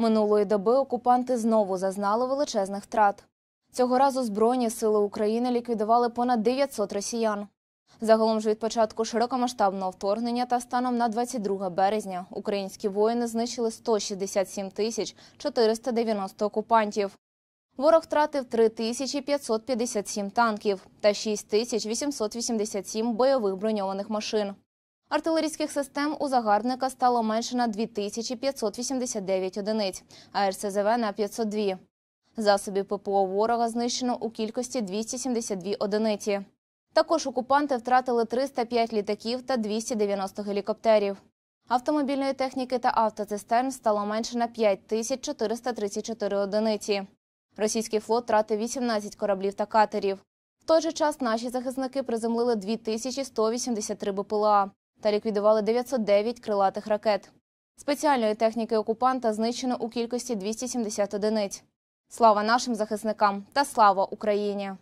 Минулої доби окупанти знову зазнали величезних втрат. Цього разу Збройні сили України ліквідували понад 900 росіян. Загалом ж від початку широкомасштабного вторгнення та станом на 22 березня українські воїни знищили 167 тисяч 490 окупантів. Ворог втратив 3557 танків та 6887 бойових броньованих машин. Артилерійських систем у загарбника стало менше на 2589 одиниць, а РСЗВ на 502. Засобів ППО ворога знищено у кількості 272 одиниці. Також окупанти втратили 305 літаків та 290 гелікоптерів. Автомобільної техніки та автоцистерн стало менше на 5434 одиниці. Російський флот втратив 18 кораблів та катерів. В той же час наші захисники приземлили 2183 БПЛА та ліквідували 909 крилатих ракет. Спеціальної техніки окупанта знищено у кількості 270 одиниць. Слава нашим захисникам та слава Україні.